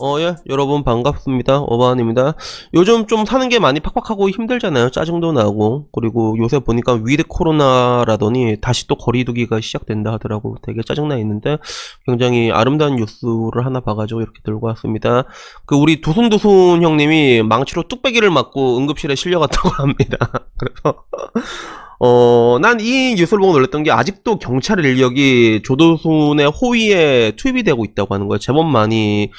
어, 예, 여러분 반갑습니다. 어반입니다. 요즘 좀 사는 게 많이 팍팍하고 힘들잖아요. 짜증도 나고. 그리고 요새 보니까 위드 코로나라더니 다시 또 거리두기가 시작된다 하더라고. 되게 짜증나 있는데 굉장히 아름다운 뉴스를 하나 봐가지고 이렇게 들고 왔습니다. 그 우리 두순두순 형님이 망치로 뚝배기를 맞고 응급실에 실려갔다고 합니다. 그래서 어, 난 이 뉴스를 보고 놀랐던 게 아직도 경찰 인력이 조도순의 호위에 투입이 되고 있다고 하는 거예요. 제법 많이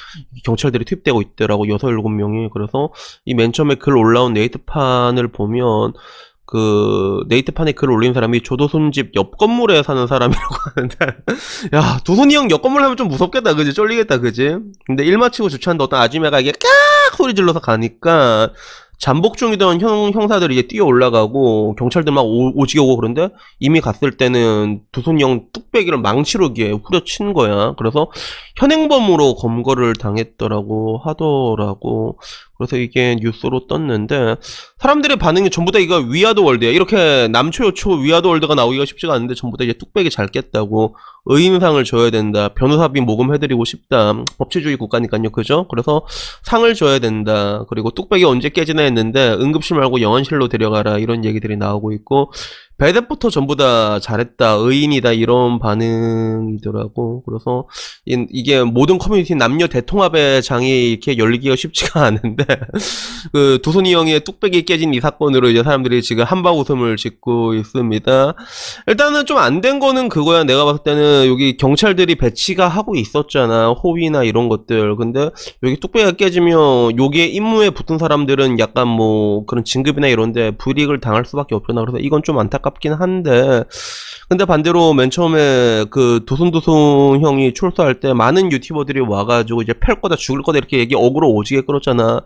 경찰들이 투입되고 있더라고, 6, 7명이. 그래서 이 맨 처음에 글 올라온 네이트판을 보면 그 네이트판에 글 올린 사람이 조도순 집 옆 건물에 사는 사람이라고 하는데 야 도순이 형 옆 건물 하면 좀 무섭겠다 그지 쫄리겠다 그지 근데 일 마치고 주차한다 어떤 아줌마가 이게 깍 소리 질러서 가니까 잠복 중이던 형, 형사들이 이제 뛰어 올라가고 경찰들 막 오, 지게 오고 그런데 이미 갔을 때는 두손형 뚝배기를 망치로기에 후려친 거야. 그래서 현행범으로 검거를 당했더라고 하더라고. 그래서 이게 뉴스로 떴는데 사람들의 반응이 전부 다 이거 위아더 월드야. 이렇게 남초여초 위아더 월드가 나오기가 쉽지가 않은데 전부 다 이제 뚝배기 잘 깼다고 의인상을 줘야 된다. 변호사비 모금해드리고 싶다. 법치주의 국가니까요. 그죠? 그래서 상을 줘야 된다. 그리고 뚝배기 언제 깨지나 했는데 응급실 말고 영안실로 데려가라 이런 얘기들이 나오고 있고 배드포터 전부 다 잘했다, 의인이다 이런 반응이더라고. 그래서 이게 모든 커뮤니티 남녀 대통합의 장이 이렇게 열리기가 쉽지가 않은데 그 두손이 형의 뚝배기 깨진 이 사건으로 이제 사람들이 지금 한바 웃음을 짓고 있습니다. 일단은 좀 안 된 거는 그거야. 내가 봤을 때는 여기 경찰들이 배치가 하고 있었잖아. 호위나 이런 것들. 근데 여기 뚝배기가 깨지면 여기에 임무에 붙은 사람들은 약간 뭐 그런 진급이나 이런데 불이익을 당할 수밖에 없잖아. 그래서 이건 좀 안타깝. 아깝긴 한데 근데 반대로 맨 처음에 그 도송도송 형이 출소할 때 많은 유튜버들이 와가지고 이제 팰 거다 죽을 거다 이렇게 얘기 억으로 오지게 끌었잖아.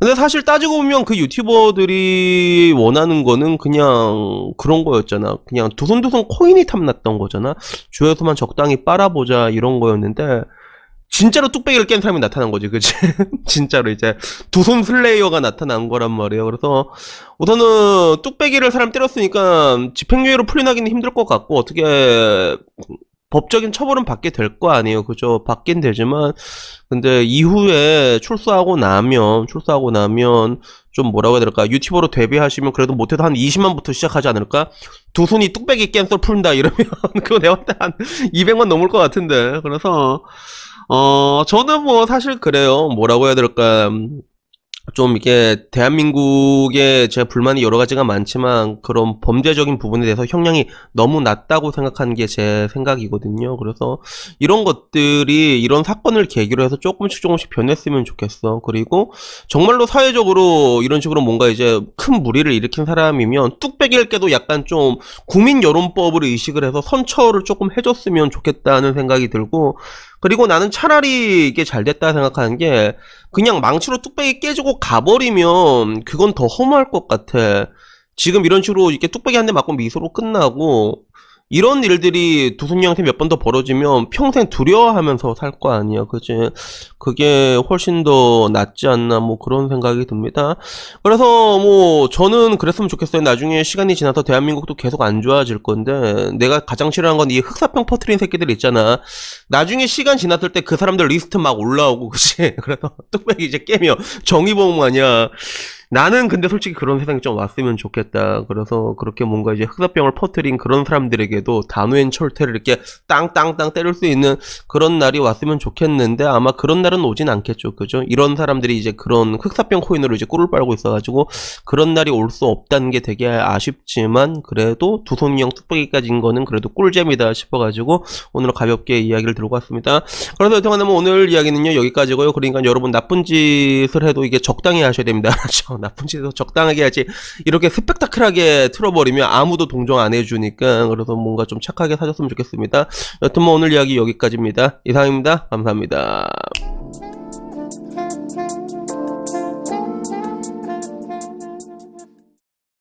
근데 사실 따지고 보면 그 유튜버들이 원하는 거는 그냥 그런 거였잖아. 그냥 도송도송 코인이 탐났던 거잖아. 주에서만 적당히 빨아보자 이런 거였는데 진짜로 뚝배기를 깬 사람이 나타난 거지, 그치? 진짜로 이제 두손 슬레이어가 나타난 거란 말이에요. 그래서 우선은 뚝배기를 사람 때렸으니까 집행유예로 풀려나기는 힘들 것 같고 어떻게 법적인 처벌은 받게 될 거 아니에요. 그죠? 받긴 되지만 근데 이후에 출소하고 나면 출소하고 나면 좀 뭐라고 해야 될까? 유튜버로 데뷔하시면 그래도 못해도 한 20만부터 시작하지 않을까? 두 손이 뚝배기 깬 소풀 푼다 이러면 그거 내가 볼때한 200만 넘을 것 같은데 그래서 어, 저는 뭐 사실 그래요. 뭐라고 해야 될까. 음, 좀 이게 대한민국에제 불만이 여러 가지가 많지만 그런 범죄적인 부분에 대해서 형량이 너무 낮다고 생각하는 게 제 생각이거든요. 그래서 이런 것들이 이런 사건을 계기로 해서 조금씩 조금씩 변했으면 좋겠어. 그리고 정말로 사회적으로 이런 식으로 뭔가 이제 큰 무리를 일으킨 사람이면 뚝배기일 때도 약간 좀 국민 여론법을 의식을 해서 선처를 조금 해줬으면 좋겠다는 생각이 들고 그리고 나는 차라리 이게 잘 됐다 생각하는 게 그냥 망치로 뚝배기 깨지고 가버리면 그건 더 허무할 것 같아. 지금 이런 식으로 이렇게 뚝배기 한 대 맞고 미소로 끝나고 이런 일들이 두순이한테 몇번 더 벌어지면 평생 두려워하면서 살 거 아니야. 그지? 그게 훨씬 더 낫지 않나, 뭐 그런 생각이 듭니다. 그래서 뭐 저는 그랬으면 좋겠어요. 나중에 시간이 지나서 대한민국도 계속 안 좋아질 건데, 내가 가장 싫어하는 건 이 흑사병 퍼트린 새끼들 있잖아. 나중에 시간 지났을 때 그 사람들 리스트 막 올라오고, 그치? 그래서 뚝배기 이제 깨며 정의보험 아니야. 나는 근데 솔직히 그런 세상이 좀 왔으면 좋겠다. 그래서 그렇게 뭔가 이제 흑사병을 퍼뜨린 그런 사람들에게도 단호한 철퇴를 이렇게 땅땅땅 때릴 수 있는 그런 날이 왔으면 좋겠는데 아마 그런 날은 오진 않겠죠. 그죠? 이런 사람들이 이제 그런 흑사병 코인으로 이제 꿀을 빨고 있어가지고 그런 날이 올 수 없다는 게 되게 아쉽지만 그래도 두 손이형 뚝배기까지인 거는 그래도 꿀잼이다 싶어가지고 오늘 가볍게 이야기를 들고 왔습니다. 그래서 여튼간에 뭐 오늘 이야기는요 여기까지고요. 그러니까 여러분 나쁜 짓을 해도 이게 적당히 하셔야 됩니다. 그렇죠? 나쁜 짓도 적당하게 하지 이렇게 스펙타클하게 틀어버리면 아무도 동정 안 해주니까 그래서 뭔가 좀 착하게 사줬으면 좋겠습니다 여튼 뭐 오늘 이야기 여기까지입니다 이상입니다 감사합니다